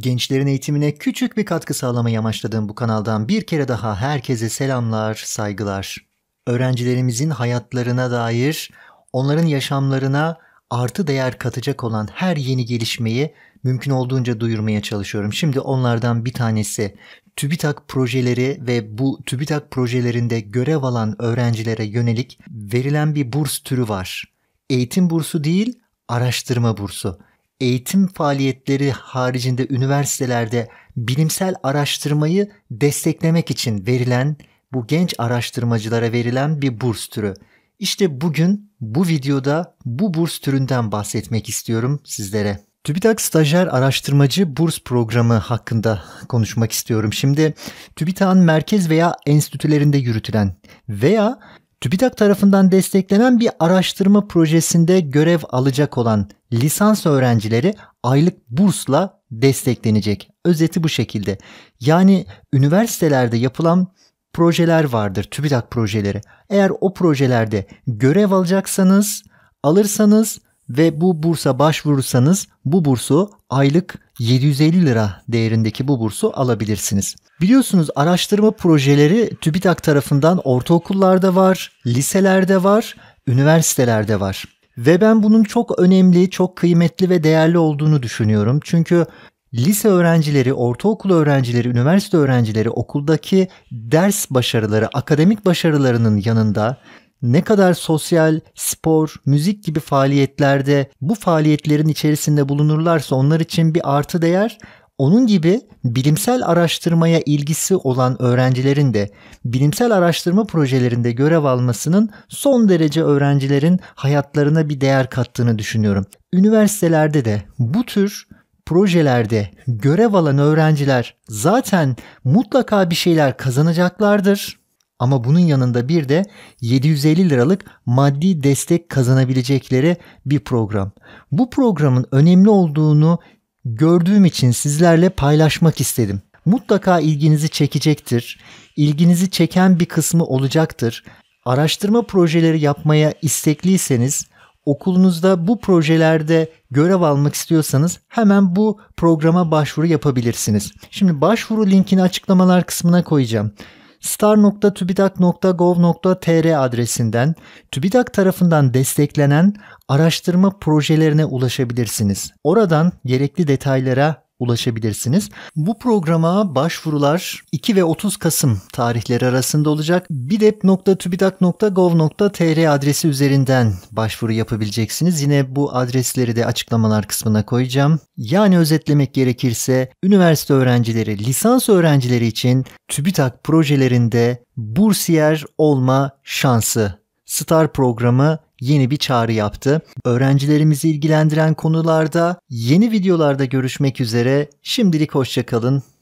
Gençlerin eğitimine küçük bir katkı sağlamayı amaçladığım bu kanaldan bir kere daha herkese selamlar, saygılar. Öğrencilerimizin hayatlarına dair, onların yaşamlarına artı değer katacak olan her yeni gelişmeyi mümkün olduğunca duyurmaya çalışıyorum. Şimdi onlardan bir tanesi TÜBİTAK projeleri ve bu TÜBİTAK projelerinde görev alan öğrencilere yönelik verilen bir burs türü var. Eğitim bursu değil, araştırma bursu eğitim faaliyetleri haricinde üniversitelerde bilimsel araştırmayı desteklemek için verilen bu genç araştırmacılara verilen bir burs türü. İşte bugün bu videoda bu burs türünden bahsetmek istiyorum sizlere. TÜBİTAK Stajyer Araştırmacı Burs Programı hakkında konuşmak istiyorum. Şimdi TÜBİTAK'ın merkez veya enstitülerinde yürütülen veya TÜBİTAK tarafından desteklenen bir araştırma projesinde görev alacak olan lisans öğrencileri aylık bursla desteklenecek. Özeti bu şekilde. Yani üniversitelerde yapılan projeler vardır, TÜBİTAK projeleri. Eğer o projelerde görev alacaksanız, alırsanız ve bu bursa başvurursanız bu bursu aylık 750 lira değerindeki bu bursu alabilirsiniz. Biliyorsunuz araştırma projeleri TÜBİTAK tarafından ortaokullarda var, liselerde var, üniversitelerde var. Ve ben bunun çok önemli, çok kıymetli ve değerli olduğunu düşünüyorum. Çünkü lise öğrencileri, ortaokul öğrencileri, üniversite öğrencileri okuldaki ders başarıları, akademik başarılarının yanında ne kadar sosyal, spor, müzik gibi faaliyetlerde bu faaliyetlerin içerisinde bulunurlarsa onlar için bir artı değer, onun gibi bilimsel araştırmaya ilgisi olan öğrencilerin de bilimsel araştırma projelerinde görev almasının son derece öğrencilerin hayatlarına bir değer kattığını düşünüyorum. Üniversitelerde de bu tür projelerde görev alan öğrenciler zaten mutlaka bir şeyler kazanacaklardır ama bunun yanında bir de 750 liralık maddi destek kazanabilecekleri bir program. Bu programın önemli olduğunu gördüğüm için sizlerle paylaşmak istedim. Mutlaka ilginizi çekecektir. İlginizi çeken bir kısmı olacaktır. Araştırma projeleri yapmaya istekliyseniz okulunuzda bu projelerde görev almak istiyorsanız hemen bu programa başvuru yapabilirsiniz. Şimdi başvuru linkini açıklamalar kısmına koyacağım star.tubidak.gov.tr adresinden TÜBİTAK tarafından desteklenen araştırma projelerine ulaşabilirsiniz. Oradan gerekli detaylara ulaşabilirsiniz. Bu programa başvurular 2 ve 30 Kasım tarihleri arasında olacak. bidep.tubidak.gov.tr adresi üzerinden başvuru yapabileceksiniz. Yine bu adresleri de açıklamalar kısmına koyacağım. Yani özetlemek gerekirse üniversite öğrencileri, lisans öğrencileri için TÜBİTAK projelerinde bursiyer olma şansı. STAR programı yeni bir çağrı yaptı. Öğrencilerimizi ilgilendiren konularda yeni videolarda görüşmek üzere. Şimdilik hoşçakalın.